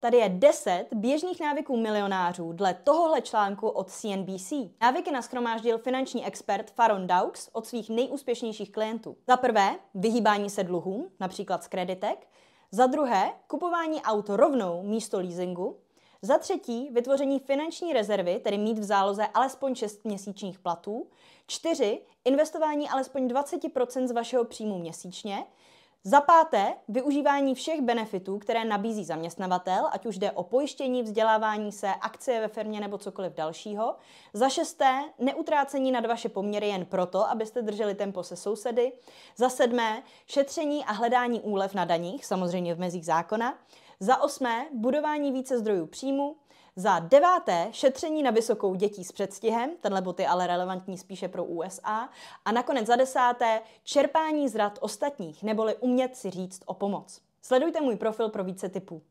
Tady je 10 běžných návyků milionářů dle tohohle článku od CNBC. Návyky naskromáždil finanční expert Faron Daux od svých nejúspěšnějších klientů. Za prvé, vyhýbání se dluhům, například z kreditek. Za druhé, kupování aut rovnou místo leasingu. Za třetí, vytvoření finanční rezervy, tedy mít v záloze alespoň 6 měsíčních platů. Čtyři, investování alespoň 20% z vašeho příjmu měsíčně. Za páté, využívání všech benefitů, které nabízí zaměstnavatel, ať už jde o pojištění, vzdělávání se, akcie ve firmě nebo cokoliv dalšího. Za šesté, neutrácení nad vaše poměry jen proto, abyste drželi tempo se sousedy. Za sedmé, šetření a hledání úlev na daních, samozřejmě v mezích zákona. Za osmé, budování více zdrojů příjmu. Za deváté, šetření na vysokou dětí s předstihem, tenhle bod je ale relevantní spíše pro USA. A nakonec za desáté, čerpání zrad ostatních, neboli umět si říct o pomoc. Sledujte můj profil pro více typů.